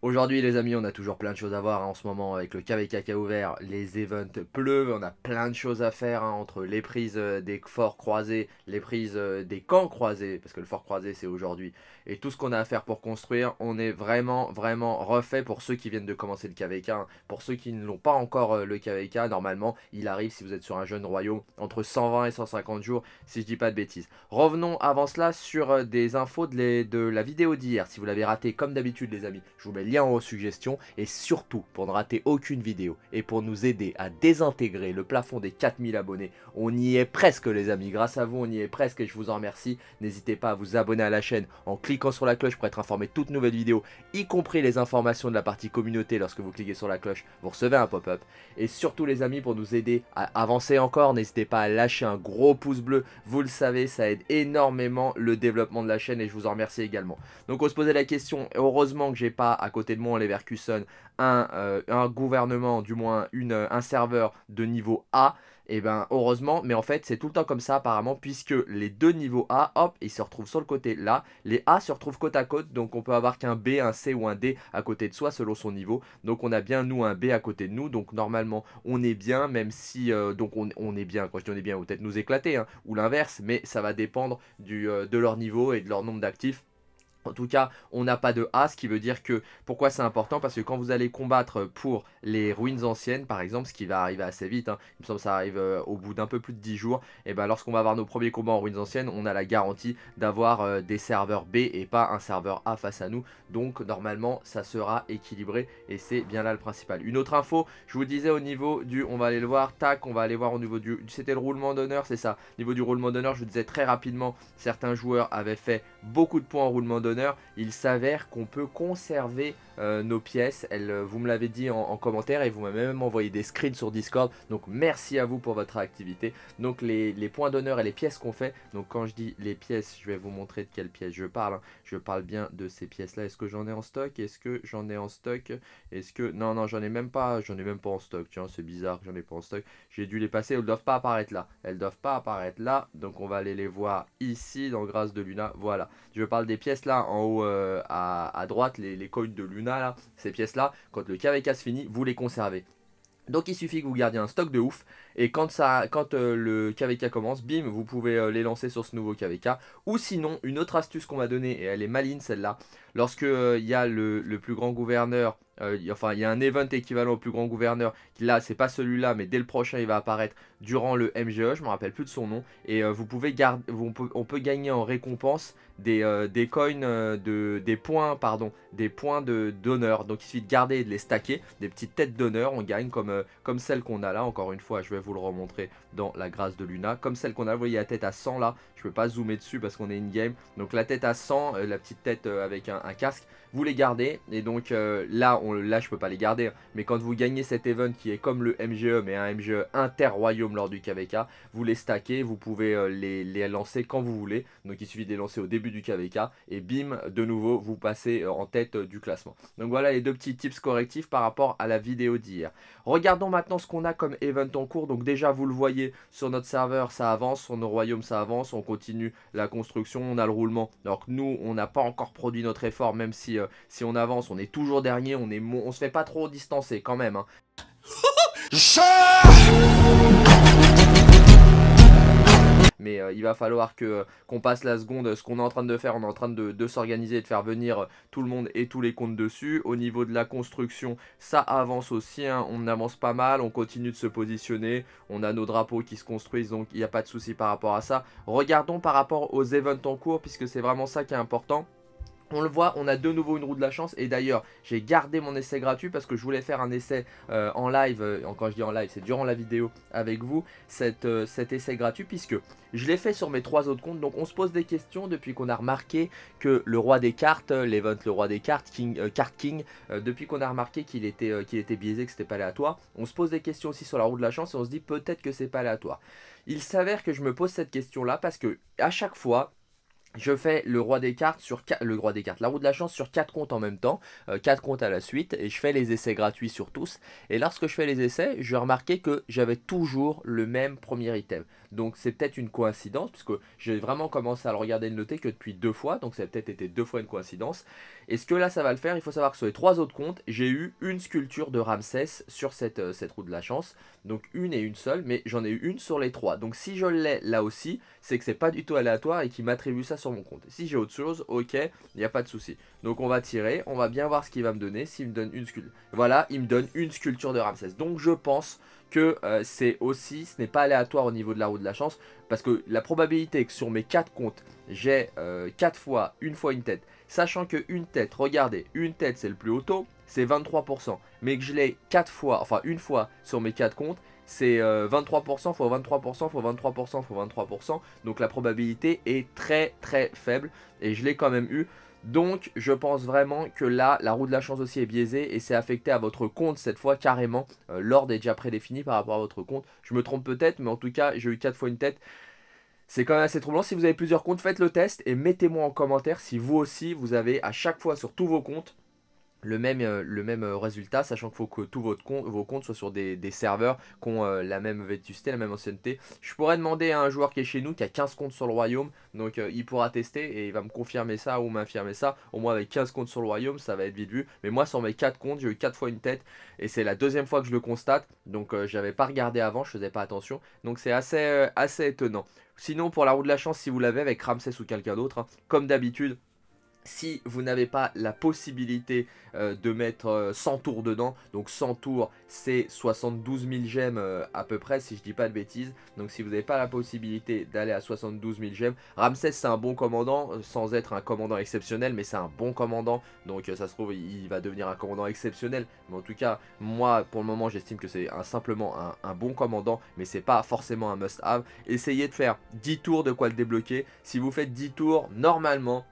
Aujourd'hui les amis on a toujours plein de choses à voir hein, en ce moment avec le a ouvert, les events pleuvent, on a plein de choses à faire hein, entre les prises euh, des forts croisés, les prises euh, des camps croisés, parce que le fort croisé c'est aujourd'hui, et tout ce qu'on a à faire pour construire, on est vraiment vraiment refait pour ceux qui viennent de commencer le KVK, hein. pour ceux qui ne l'ont pas encore euh, le KVK, normalement il arrive si vous êtes sur un jeune royaume entre 120 et 150 jours si je dis pas de bêtises. Revenons avant cela sur des infos de, la vidéo d'hier, si vous l'avez raté comme d'habitude les amis, je vous mets lien en suggestions et surtout pour ne rater aucune vidéo et pour nous aider à désintégrer le plafond des 4000 abonnés. On y est presque les amis, grâce à vous on y est presque et je vous en remercie. N'hésitez pas à vous abonner à la chaîne en cliquant sur la cloche pour être informé de toutes nouvelles vidéos, y compris les informations de la partie communauté lorsque vous cliquez sur la cloche, vous recevez un pop-up. Et surtout les amis pour nous aider à avancer encore, n'hésitez pas à lâcher un gros pouce bleu, vous le savez ça aide énormément le développement de la chaîne et je vous en remercie également. Donc on se posait la question, heureusement que j'ai pas à côté de moi, Leverkusen, un, euh, un gouvernement, du moins une, euh, un serveur de niveau A, et eh ben heureusement, mais en fait c'est tout le temps comme ça apparemment, puisque les deux niveaux A, hop, ils se retrouvent sur le côté là, les A se retrouvent côte à côte, donc on peut avoir qu'un B, un C ou un D à côté de soi selon son niveau, donc on a bien nous un B à côté de nous, donc normalement on est bien, même si, euh, donc on, est bien, quand je dis on est bien, peut-être nous éclater, hein, ou l'inverse, mais ça va dépendre du, de leur niveau et de leur nombre d'actifs. En tout cas, on n'a pas de A, ce qui veut dire que pourquoi c'est important Parce que quand vous allez combattre pour les ruines anciennes, par exemple, ce qui va arriver assez vite, hein, il me semble que ça arrive euh, au bout d'un peu plus de 10 jours, et eh ben lorsqu'on va avoir nos premiers combats en ruines anciennes, on a la garantie d'avoir euh, des serveurs B et pas un serveur A face à nous. Donc normalement, ça sera équilibré et c'est bien là le principal. Une autre info, je vous disais au niveau du, on va aller le voir, tac, on va aller voir au niveau du, c'était le roulement d'honneur, c'est ça. Au niveau du roulement d'honneur, je vous disais très rapidement, certains joueurs avaient fait beaucoup de points en roulement d'honneur il s'avère qu'on peut conserver euh, nos pièces. Euh, vous me l'avez dit en, commentaire et vous m'avez même envoyé des screens sur Discord. Donc merci à vous pour votre activité. Donc les, points d'honneur et les pièces qu'on fait. Donc quand je dis les pièces, je vais vous montrer de quelles pièces je parle. Hein. Je parle bien de ces pièces-là. Est-ce que j'en ai en stock Est-ce que j'en ai en stock Est-ce que... Non, non, j'en ai même pas. J'en ai même pas en stock. Tiens, c'est bizarre que j'en ai pas en stock. J'ai dû les passer. Elles doivent pas apparaître là. Elles doivent pas apparaître là. Donc on va aller les voir ici dans Grâce de Luna. Voilà. Je parle des pièces là en haut euh, à, droite, les, coins de Luna, ces pièces-là, quand le KVK se finit, vous les conservez. Donc il suffit que vous gardiez un stock de ouf et quand, ça, quand euh, le KVK commence, bim, vous pouvez euh, les lancer sur ce nouveau KVK. Ou sinon, une autre astuce qu'on va donner et elle est maligne celle-là, lorsque il euh, y a le, plus grand gouverneur, enfin il y a un event équivalent au plus grand gouverneur, là c'est pas celui-là, mais dès le prochain il va apparaître durant le MGE, je me rappelle plus de son nom, et vous pouvez garder, on, peut, on peut gagner en récompense des, des coins, de, des points, pardon, des points d'honneur. Donc il suffit de garder et de les stacker, des petites têtes d'honneur, on gagne comme, comme celle qu'on a là, encore une fois, je vais vous vous le remontrer dans la grâce de Luna. Comme celle qu'on a, vous voyez la tête à 100 là, je peux pas zoomer dessus parce qu'on est in-game. Donc la tête à 100, euh, la petite tête euh, avec un, casque, vous les gardez. Et donc euh, là, on, là je peux pas les garder, mais quand vous gagnez cet event qui est comme le MGE, mais un MGE inter-royaume lors du KVK, vous les stackez, vous pouvez les, lancer quand vous voulez. Donc il suffit de les lancer au début du KVK et bim, de nouveau, vous passez en tête du classement. Donc voilà les deux petits tips correctifs par rapport à la vidéo d'hier. Regardons maintenant ce qu'on a comme event en cours. Donc donc déjà, vous le voyez, sur notre serveur, ça avance, sur nos royaumes, ça avance, on continue la construction, on a le roulement. Donc nous, on n'a pas encore produit notre effort, même si, euh, si on avance, on est toujours dernier, on est on se fait pas trop distancer quand même. Hein. mais euh, il va falloir que euh, qu'on passe la seconde. Ce qu'on est en train de faire, on est en train de, s'organiser et de faire venir euh, tout le monde et tous les comptes dessus. Au niveau de la construction, ça avance aussi. Hein. on avance pas mal, on continue de se positionner. On a nos drapeaux qui se construisent, donc il n'y a pas de souci par rapport à ça. Regardons par rapport aux events en cours, puisque c'est vraiment ça qui est important. On le voit, on a de nouveau une roue de la chance et d'ailleurs j'ai gardé mon essai gratuit parce que je voulais faire un essai euh, en live, euh, encore quand je dis en live c'est durant la vidéo avec vous, euh, cet essai gratuit puisque je l'ai fait sur mes trois autres comptes donc on se pose des questions depuis qu'on a remarqué que le roi des cartes, l'event le roi des cartes, King, King, depuis qu'on a remarqué qu'il était, était biaisé, que c'était pas aléatoire, on se pose des questions aussi sur la roue de la chance et on se dit peut-être que c'est pas aléatoire. Il s'avère que je me pose cette question là parce que à chaque fois je fais le roi des cartes sur le roi des cartes, la roue de la chance sur 4 comptes en même temps, 4 euh, comptes à la suite, et je fais les essais gratuits sur tous. Et lorsque je fais les essais, je remarquais que j'avais toujours le même premier item. Donc c'est peut-être une coïncidence, puisque j'ai vraiment commencé à le regarder et le noter que depuis deux fois, donc ça a peut-être été deux fois une coïncidence. Est-ce que là ça va le faire Il faut savoir que sur les trois autres comptes, j'ai eu une sculpture de Ramsès sur cette, euh, cette roue de la chance, donc une et une seule, mais j'en ai eu une sur les trois. Donc si je l'ai là aussi, c'est que c'est pas du tout aléatoire et qu'il m'attribue ça sur mon compte. Si j'ai autre chose, ok, il n'y a pas de souci. Donc on va tirer, on va bien voir ce qu'il va me donner, s'il me donne une sculpture. Voilà, il me donne une sculpture de Ramsès. Donc je pense que euh, c'est aussi, ce n'est pas aléatoire au niveau de la roue de la chance, parce que la probabilité que sur mes 4 comptes, j'ai 4 euh, fois, une fois une tête, sachant que une tête, regardez, une tête c'est le plus haut taux, c'est 23%, mais que je l'ai 4 fois, enfin une fois sur mes 4 comptes, c'est 23% euh, fois 23% x 23% fois 23%, donc la probabilité est très très faible, et je l'ai quand même eu, donc je pense vraiment que là, la roue de la chance aussi est biaisée et c'est affecté à votre compte cette fois carrément. Euh, l'ordre est déjà prédéfini par rapport à votre compte. Je me trompe peut-être, mais en tout cas, j'ai eu 4 fois une tête. C'est quand même assez troublant. Si vous avez plusieurs comptes, faites le test et mettez-moi en commentaire si vous aussi, vous avez à chaque fois sur tous vos comptes le même, euh, le même euh, résultat, sachant qu'il faut que tous vos comptes soient sur des, serveurs qui ont euh, la même vétusté, la même ancienneté. Je pourrais demander à un joueur qui est chez nous, qui a 15 comptes sur le royaume, donc il pourra tester et il va me confirmer ça ou m'infirmer ça. Au moins avec 15 comptes sur le royaume, ça va être vite vu. Mais moi, sur mes 4 comptes, j'ai eu 4 fois une tête et c'est la deuxième fois que je le constate. Donc j'avais pas regardé avant, je faisais pas attention. Donc c'est assez, assez étonnant. Sinon, pour la roue de la chance, si vous l'avez avec Ramsès ou quelqu'un d'autre, hein, comme d'habitude, si vous n'avez pas la possibilité euh, de mettre 100 euh, tours dedans, donc 100 tours c'est 72 000 gemmes euh, à peu près si je dis pas de bêtises, donc si vous n'avez pas la possibilité d'aller à 72 000 gemmes, Ramsès c'est un bon commandant, sans être un commandant exceptionnel, mais c'est un bon commandant, donc ça se trouve il, va devenir un commandant exceptionnel, mais en tout cas moi pour le moment j'estime que c'est simplement un, bon commandant, mais c'est pas forcément un must have, essayez de faire 10 tours de quoi le débloquer, si vous faites 10 tours normalement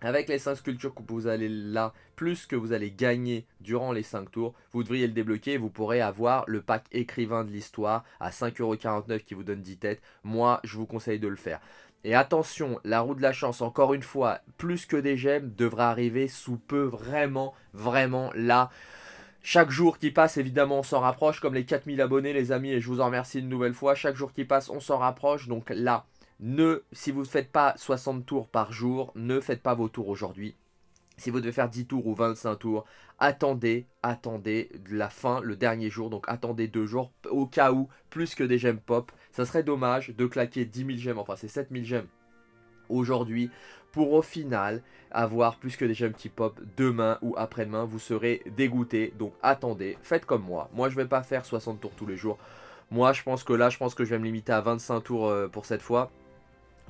avec les 5 sculptures que vous allez là, plus que vous allez gagner durant les 5 tours, vous devriez le débloquer et vous pourrez avoir le pack écrivain de l'histoire à 5,49€ qui vous donne 10 têtes. Moi, je vous conseille de le faire. Et attention, la roue de la chance, encore une fois, plus que des gemmes, devra arriver sous peu, vraiment, vraiment là. Chaque jour qui passe, évidemment, on s'en rapproche, comme les 4000 abonnés, les amis, et je vous en remercie une nouvelle fois. Chaque jour qui passe, on s'en rapproche, donc là, ne, si vous ne faites pas 60 tours par jour, ne faites pas vos tours aujourd'hui. Si vous devez faire 10 tours ou 25 tours, attendez, attendez la fin, le dernier jour. Donc attendez deux jours au cas où, plus que des gemmes pop. Ça serait dommage de claquer 10 000 gemmes, enfin c'est 7 000 gemmes aujourd'hui pour au final avoir plus que des gemmes qui pop demain ou après-demain. Vous serez dégoûté. Donc attendez, faites comme moi. Moi je ne vais pas faire 60 tours tous les jours. Moi je pense que là je pense que je vais me limiter à 25 tours euh, pour cette fois.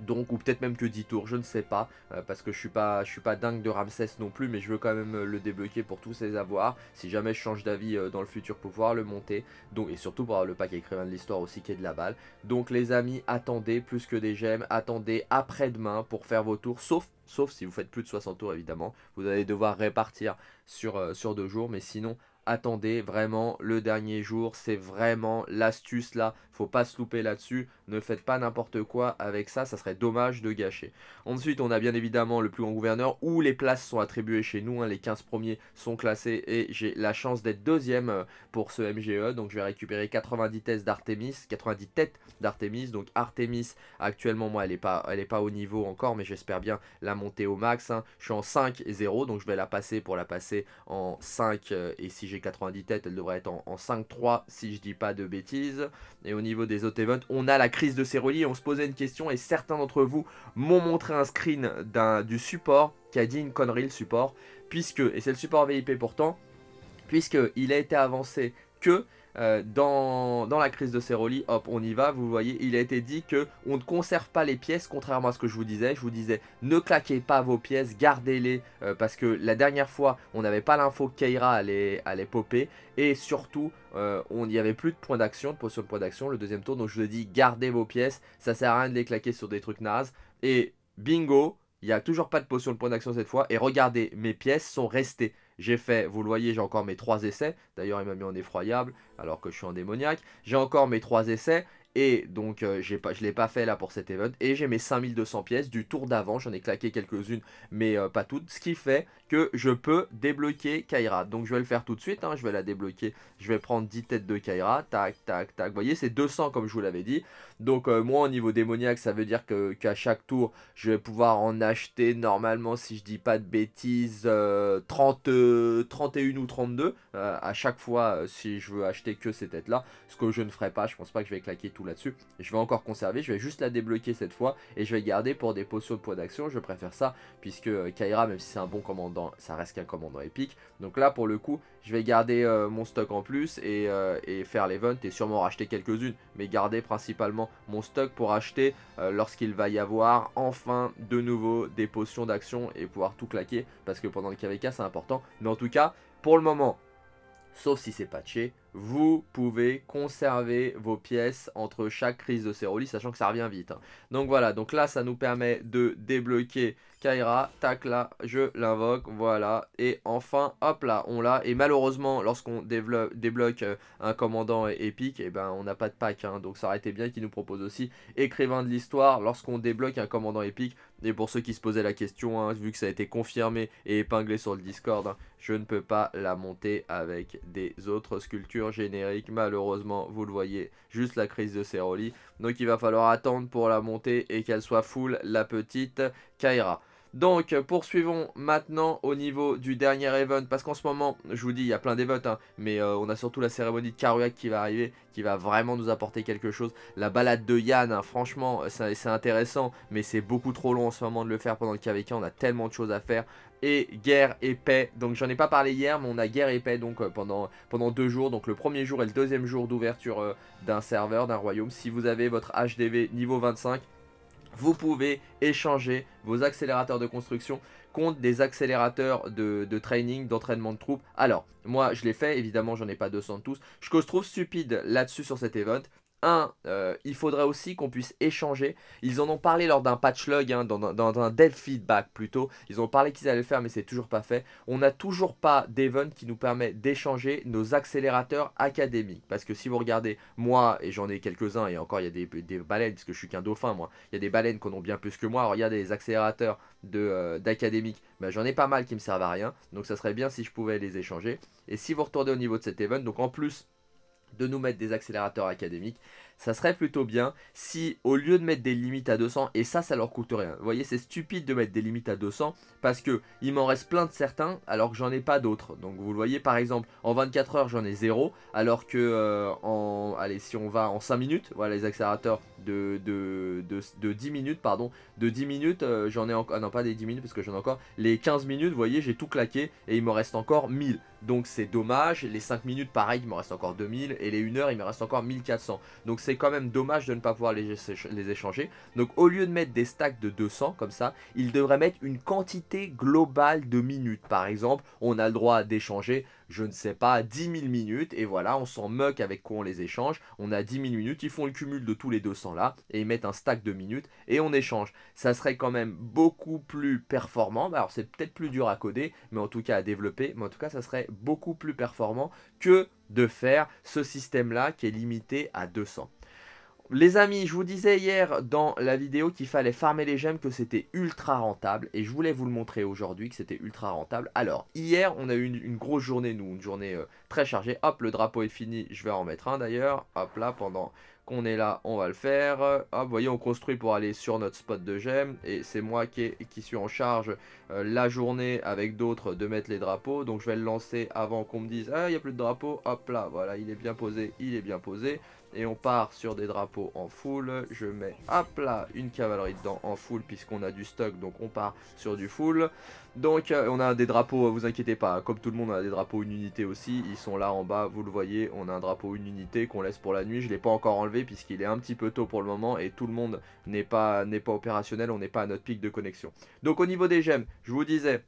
Donc, ou peut-être même que 10 tours, je ne sais pas, euh, parce que je suis pas, je suis pas dingue de Ramsès non plus, mais je veux quand même euh, le débloquer pour tous ses avoirs, si jamais je change d'avis euh, dans le futur pouvoir le monter, donc, et surtout pour le pack écrivain de l'histoire aussi qui est de la balle. Donc les amis, attendez, plus que des gemmes, attendez après-demain pour faire vos tours, sauf sauf si vous faites plus de 60 tours évidemment, vous allez devoir répartir sur, sur deux jours, mais sinon attendez vraiment le dernier jour. C'est vraiment l'astuce là. Faut pas se louper là-dessus. Ne faites pas n'importe quoi avec ça. Ça serait dommage de gâcher. Ensuite, on a bien évidemment le plus grand gouverneur où les places sont attribuées chez nous. Hein, les 15 premiers sont classés et j'ai la chance d'être deuxième euh, pour ce MGE. Donc je vais récupérer 90 tests d'Artemis, 90 têtes d'Artemis. Donc Artemis, actuellement, moi, elle est pas, elle est pas au niveau encore, mais j'espère bien la monter au max. Hein. Je suis en 5 et 0, donc je vais la passer pour la passer en 5. Euh, et si j'ai 90 têtes, elle devrait être en, 5-3 si je dis pas de bêtises. Et au niveau des autres events, on a la crise de ces On se posait une question et certains d'entre vous m'ont montré un screen d'un du support qui a dit une connerie le support. Puisque, et c'est le support VIP pourtant, puisqu'il a été avancé que euh, dans, la crise de Ceroli, hop, on y va, vous voyez, il a été dit que on ne conserve pas les pièces, contrairement à ce que je vous disais. Je vous disais, ne claquez pas vos pièces, gardez-les, euh, parce que la dernière fois, on n'avait pas l'info que Keira allait, popper, et surtout, euh, on n'y avait plus de points d'action, de potions de points d'action, le deuxième tour, donc je vous ai dit, gardez vos pièces, ça sert à rien de les claquer sur des trucs nazes, et bingo, il n'y a toujours pas de potions de points d'action cette fois, et regardez, mes pièces sont restées. J'ai fait, vous le voyez, j'ai encore mes 3 essais. D'ailleurs, il m'a mis en effroyable alors que je suis en démoniaque. J'ai encore mes 3 essais. Et donc, euh, je ne l'ai pas fait là pour cet event. Et j'ai mes 5200 pièces du tour d'avant. J'en ai claqué quelques-unes, mais euh, pas toutes. Ce qui fait que je peux débloquer Kyra, Donc, je vais le faire tout de suite. Hein. je vais la débloquer. Je vais prendre 10 têtes de Kyra, Tac, tac, tac. Vous voyez, c'est 200 comme je vous l'avais dit. Donc euh, moi au niveau démoniaque ça veut dire que qu'à chaque tour je vais pouvoir en acheter normalement si je dis pas de bêtises 30, euh, 31 euh, ou 32 à chaque fois si je veux acheter que ces têtes là. Ce que je ne ferai pas, je pense pas que je vais claquer tout là-dessus. Je vais encore conserver, je vais juste la débloquer cette fois et je vais garder pour des potions de poids d'action. Je préfère ça puisque Kaira même si c'est un bon commandant ça reste qu'un commandant épique. Donc là pour le coup je vais garder mon stock en plus et, et faire l'event et sûrement racheter quelques-unes mais garder principalement mon stock pour acheter euh, lorsqu'il va y avoir enfin de nouveau des potions d'action et pouvoir tout claquer parce que pendant le KVK c'est important. Mais en tout cas, pour le moment, sauf si c'est patché, vous pouvez conserver vos pièces entre chaque crise de Ceroli, sachant que ça revient vite. Hein. Donc voilà, donc là, ça nous permet de débloquer Kyra. Tac, là, je l'invoque, voilà. Et enfin, hop là, on l'a. Et malheureusement, lorsqu'on débloque euh, un commandant épique, eh ben, on n'a pas de pack. Hein. donc ça aurait été bien qu'il nous propose aussi écrivain de l'histoire. Lorsqu'on débloque un commandant épique, et pour ceux qui se posaient la question, hein, vu que ça a été confirmé et épinglé sur le Discord, je ne peux pas la monter avec des autres sculptures générique. Malheureusement, vous le voyez, juste la crise de Ceroli. Donc il va falloir attendre pour la montée et qu'elle soit full la petite Kaira. Donc, poursuivons maintenant au niveau du dernier event, parce qu'en ce moment, je vous dis, il y a plein d'events, hein, mais euh, on a surtout la cérémonie de Karuak qui va arriver, qui va vraiment nous apporter quelque chose. La balade de Yann, hein, franchement, c'est intéressant, mais c'est beaucoup trop long en ce moment de le faire pendant le KVK, on a tellement de choses à faire et guerre et paix. Donc j'en ai pas parlé hier, mais on a guerre et paix donc euh, pendant, pendant deux jours. Donc le premier jour et le deuxième jour d'ouverture euh, d'un serveur, d'un royaume. Si vous avez votre HDV niveau 25, vous pouvez échanger vos accélérateurs de construction contre des accélérateurs de, training, d'entraînement de troupes. Alors, moi je l'ai fait, évidemment j'en ai pas 200 tous. que je trouve stupide là-dessus sur cet event, un, euh, il faudrait aussi qu'on puisse échanger. Ils en ont parlé lors d'un patch log, hein, dans, un dev feedback plutôt. Ils ont parlé qu'ils allaient le faire, mais c'est toujours pas fait. On n'a toujours pas d'event qui nous permet d'échanger nos accélérateurs académiques. Parce que si vous regardez, moi, et j'en ai quelques-uns, et encore il y a des, baleines, puisque je suis qu'un dauphin, moi. Il y a des baleines qu'on ont bien plus que moi. Alors il accélérateurs euh, d'académiques, ben, j'en ai pas mal qui me servent à rien. Donc ça serait bien si je pouvais les échanger. Et si vous retournez au niveau de cet event, donc en plus de nous mettre des accélérateurs académiques ça serait plutôt bien si au lieu de mettre des limites à 200, et ça, ça leur coûte rien. Vous voyez, c'est stupide de mettre des limites à 200 parce que il m'en reste plein de certains alors que j'en ai pas d'autres. Donc vous le voyez, par exemple, en 24 heures, j'en ai 0, alors que euh, en, allez, si on va en 5 minutes, voilà les accélérateurs de, de, 10 minutes, pardon, de 10 minutes, euh, j'en ai encore, ah non, pas des 10 minutes parce que j'en ai encore, les 15 minutes, vous voyez, j'ai tout claqué et il me reste encore 1000. Donc c'est dommage, les 5 minutes, pareil, il me reste encore 2000 et les 1 heure, il me reste encore 1400. Donc c'est quand même dommage de ne pas pouvoir les, échanger. Donc au lieu de mettre des stacks de 200 comme ça, il devrait mettre une quantité globale de minutes. Par exemple, on a le droit d'échanger, je ne sais pas, 10 000 minutes. Et voilà, on s'en moque avec quoi on les échange. On a 10 000 minutes, ils font le cumul de tous les 200 là. Et ils mettent un stack de minutes et on échange. Ça serait quand même beaucoup plus performant. Alors c'est peut-être plus dur à coder, mais en tout cas à développer. Mais en tout cas, ça serait beaucoup plus performant que de faire ce système-là qui est limité à 200. Les amis, je vous disais hier dans la vidéo qu'il fallait farmer les gemmes, que c'était ultra rentable. Et je voulais vous le montrer aujourd'hui que c'était ultra rentable. Alors, hier, on a eu une, grosse journée, nous, une journée euh, très chargée. Hop, le drapeau est fini, je vais en mettre un d'ailleurs. Hop là, pendant qu'on est là, on va le faire. Hop, vous voyez, on construit pour aller sur notre spot de gemmes. Et c'est moi qui, suis en charge euh, la journée avec d'autres de mettre les drapeaux. Donc, je vais le lancer avant qu'on me dise, ah, il n'y a plus de drapeau. Hop là, voilà, il est bien posé, il est bien posé et on part sur des drapeaux en full. Je mets à plat une cavalerie dedans en full puisqu'on a du stock donc on part sur du full. Donc euh, on a des drapeaux, euh, vous inquiétez pas, comme tout le monde on a des drapeaux une unité aussi, ils sont là en bas, vous le voyez, on a un drapeau une unité qu'on laisse pour la nuit, je l'ai pas encore enlevé puisqu'il est un petit peu tôt pour le moment et tout le monde n'est pas, pas opérationnel, on n'est pas à notre pic de connexion. Donc au niveau des gemmes, je vous disais,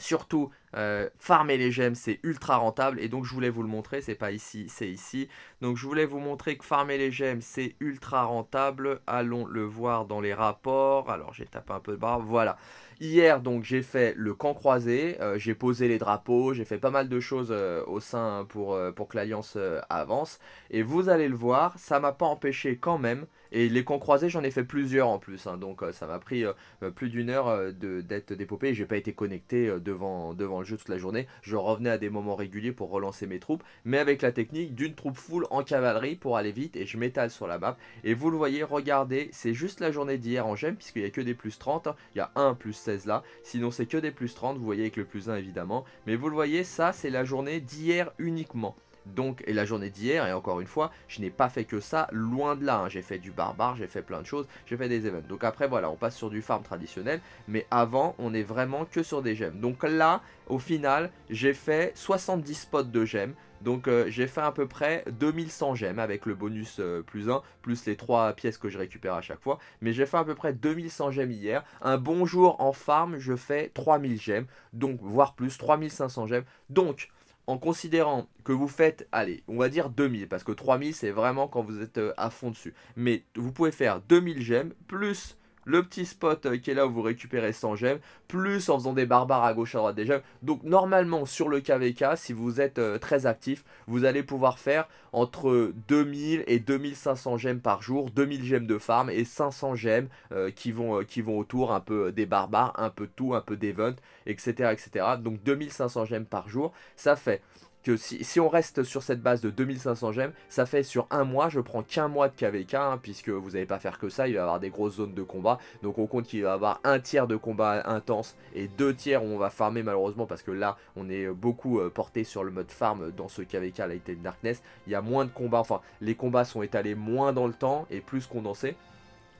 Surtout, euh, farmer les gemmes, c'est ultra rentable. Et donc, je voulais vous le montrer. C'est pas ici, c'est ici. Donc, je voulais vous montrer que farmer les gemmes, c'est ultra rentable. Allons le voir dans les rapports. Alors, j'ai tapé un peu de barre. Voilà. Hier, donc, j'ai fait le camp croisé. Euh, j'ai posé les drapeaux. J'ai fait pas mal de choses euh, au sein pour, pour que l'Alliance avance. Et vous allez le voir, ça m'a pas empêché quand même et les cons croisés, j'en ai fait plusieurs en plus. Hein. donc euh, ça m'a pris euh, euh, plus d'une heure d'être je n'ai pas été connecté devant, devant le jeu toute la journée. Je revenais à des moments réguliers pour relancer mes troupes. Mais avec la technique d'une troupe full en cavalerie pour aller vite. Et je m'étale sur la map. Et vous le voyez, regardez, c'est juste la journée d'hier en gemme. Puisqu'il n'y a que des plus 30. Hein. Il y a un plus 16 là. Sinon c'est que des plus 30. Vous voyez avec le plus 1 évidemment. Mais vous le voyez, ça c'est la journée d'hier uniquement. Donc, et la journée d'hier, et encore une fois, je n'ai pas fait que ça, loin de là. Hein. J'ai fait du barbare, j'ai fait plein de choses, j'ai fait des events. Donc après, voilà, on passe sur du farm traditionnel, mais avant, on est vraiment que sur des gemmes. Donc là, au final, j'ai fait 70 spots de gemmes. Donc euh, j'ai fait à peu près 2100 gemmes avec le bonus euh, plus 1, plus les 3 pièces que je récupère à chaque fois. Mais j'ai fait à peu près 2100 gemmes hier. Un bon jour en farm, je fais 3000 gemmes, donc voire plus, 3500 gemmes. Donc en considérant que vous faites, allez, on va dire 2000, parce que 3000 c'est vraiment quand vous êtes euh, à fond dessus. Mais vous pouvez faire 2000 gemmes plus le petit spot euh, qui est là où vous récupérez 100 gemmes, plus en faisant des barbares à gauche à droite des gemmes. Donc normalement sur le KVK, si vous êtes euh, très actif, vous allez pouvoir faire entre 2000 et 2500 gemmes par jour, 2000 gemmes de farm et 500 gemmes euh, qui, vont, qui vont autour, un peu des barbares, un peu tout, un peu d'event, etc., etc. Donc 2500 gemmes par jour, ça fait que si, on reste sur cette base de 2500 gemmes, ça fait sur un mois, je prends qu'un mois de KVK, hein, puisque vous n'allez pas faire que ça, il va y avoir des grosses zones de combat, donc on compte qu'il va y avoir un tiers de combat intense et deux tiers où on va farmer malheureusement, parce que là, on est beaucoup euh, porté sur le mode farm dans ce KVK Light Darkness, il y a moins de combats, enfin, les combats sont étalés moins dans le temps et plus condensés,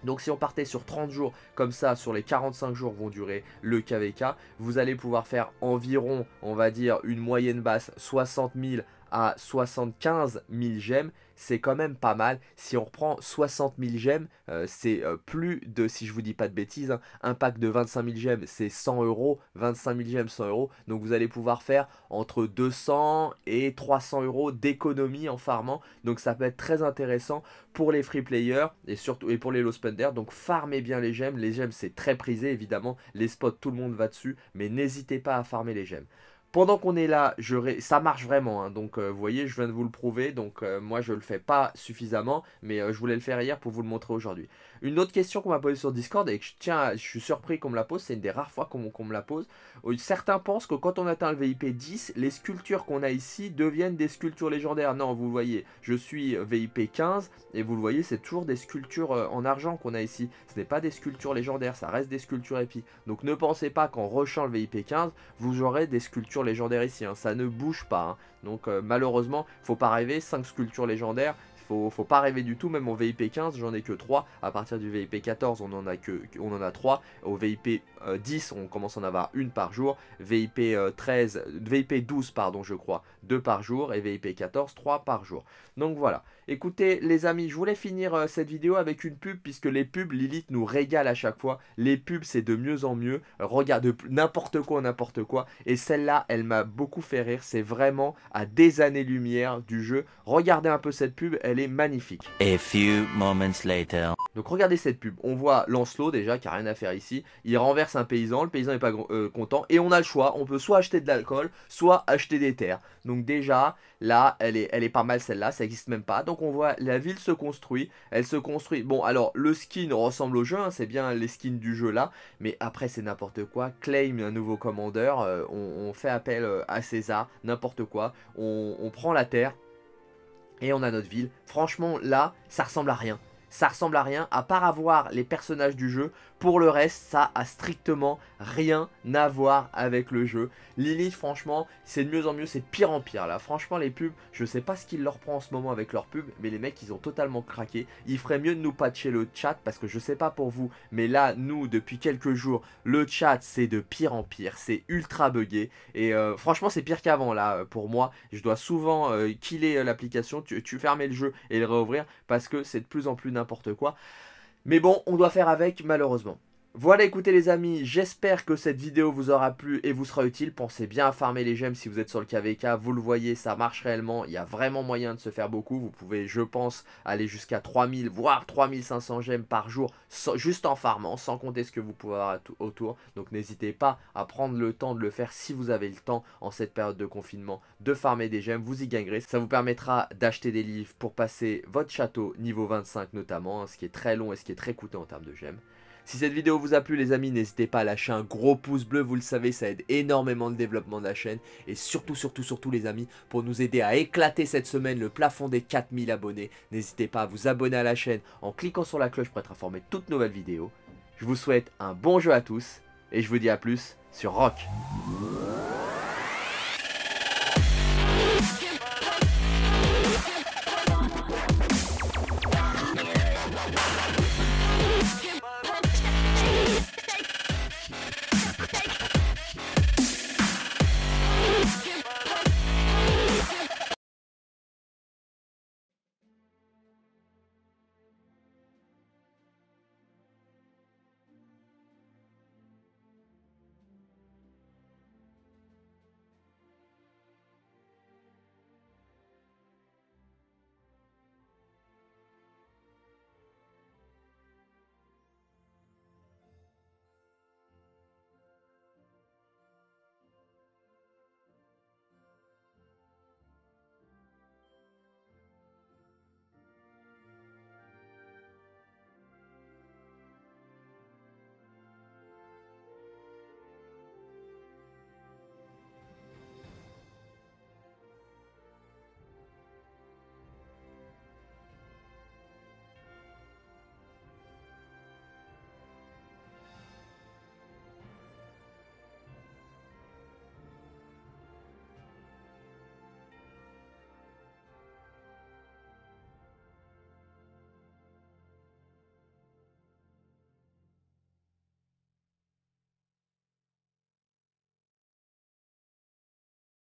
donc si on partait sur 30 jours comme ça, sur les 45 jours vont durer le KVK, vous allez pouvoir faire environ, on va dire, une moyenne basse 60 000 à 75 000 gemmes, c'est quand même pas mal. Si on reprend 60 000 gemmes, euh, c'est euh, plus de, si je vous dis pas de bêtises, hein, un pack de 25 000 gemmes, c'est 100 euros. 25 000 gemmes, 100 euros. Donc vous allez pouvoir faire entre 200 et 300 euros d'économie en farmant. Donc ça peut être très intéressant pour les free players et surtout et pour les low spenders. Donc farmez bien les gemmes. Les gemmes, c'est très prisé évidemment. Les spots, tout le monde va dessus. Mais n'hésitez pas à farmer les gemmes pendant qu'on est là, ça marche vraiment. Hein. donc, euh, vous voyez, je viens de vous le prouver. Donc, euh, moi, je ne le fais pas suffisamment. Mais euh, je voulais le faire hier pour vous le montrer aujourd'hui. Une autre question qu'on m'a posée sur Discord et que je tiens, je suis surpris qu'on me la pose, c'est une des rares fois qu'on me la pose. Euh, certains pensent que quand on atteint le VIP 10, les sculptures qu'on a ici deviennent des sculptures légendaires. Non, vous voyez, je suis VIP 15 et vous le voyez, c'est toujours des sculptures euh, en argent qu'on a ici. Ce n'est pas des sculptures légendaires, ça reste des sculptures épiques. Donc ne pensez pas qu'en rushant le VIP 15, vous aurez des sculptures légendaires ici. Hein. Ça ne bouge pas. Hein. Donc Donc euh, il malheureusement, faut pas rêver, 5 sculptures légendaires, faut, faut pas rêver du tout, même au VIP 15 j'en ai que 3, à partir du VIP 14 on en a que on en a 3, au VIP 10 euh, on commence à en avoir une par jour, VIP 13, VIP 12 pardon je crois, 2 par jour et VIP 14 3 par jour. Donc voilà. Écoutez les amis, je voulais finir euh, cette vidéo avec une pub puisque les pubs, Lilith nous régale à chaque fois. Les pubs, c'est de mieux en mieux. Regarde n'importe quoi, n'importe quoi. Et celle-là, elle m'a beaucoup fait rire. C'est vraiment à des années-lumière du jeu. Regardez un peu cette pub, elle est magnifique. few Donc regardez cette pub. On voit Lancelot déjà qui a rien à faire ici. Il renverse un paysan, le paysan n'est pas euh, content. Et on a le choix, on peut soit acheter de l'alcool, soit acheter des terres. Donc déjà, là, elle est, elle est pas mal celle-là, ça n'existe même pas. Donc voit, la ville se construit, elle se construit. Bon, alors le skin ressemble au jeu, hein, c'est bien les skins du jeu là, mais après c'est n'importe quoi. Claim un nouveau commandeur, euh, on, fait appel euh, à César, n'importe quoi, on prend la terre et on a notre ville. Franchement, là, ça ressemble à rien ça ressemble à rien, à part avoir les personnages du jeu. Pour le reste, ça a strictement rien à voir avec le jeu. Lilith, franchement, c'est de mieux en mieux, c'est pire en pire là. Franchement, les pubs, je sais pas ce qu'il leur prend en ce moment avec leurs pubs, mais les mecs, ils ont totalement craqué. Il ferait mieux de nous patcher le chat parce que je sais pas pour vous, mais là, nous, depuis quelques jours, le chat, c'est de pire en pire, c'est ultra bugué, Et euh, franchement, c'est pire qu'avant là, pour moi. Je dois souvent euh, killer euh, l'application, tu, tu fermer le jeu et le réouvrir parce que c'est de plus en plus n'importe quoi. Mais bon, on doit faire avec malheureusement. Voilà écoutez les amis, j'espère que cette vidéo vous aura plu et vous sera utile. Pensez bien à farmer les gemmes si vous êtes sur le KVK, vous le voyez, ça marche réellement, il y a vraiment moyen de se faire beaucoup. Vous pouvez, je pense, aller jusqu'à 3000, voire 3500 gemmes par jour, juste en farmant, sans compter ce que vous pouvez avoir autour. Donc n'hésitez pas à prendre le temps de le faire si vous avez le temps en cette période de confinement, de farmer des gemmes, vous y gagnerez. Ça vous permettra d'acheter des livres pour passer votre château niveau 25 notamment, hein, ce qui est très long et ce qui est très coûté en termes de gemmes. Si cette vidéo vous a plu les amis, n'hésitez pas à lâcher un gros pouce bleu, vous le savez, ça aide énormément le développement de la chaîne. Et surtout, surtout, surtout les amis, pour nous aider à éclater cette semaine le plafond des 4000 abonnés, n'hésitez pas à vous abonner à la chaîne en cliquant sur la cloche pour être informé de toutes nouvelles vidéos. Je vous souhaite un bon jeu à tous et je vous dis à plus sur Rock.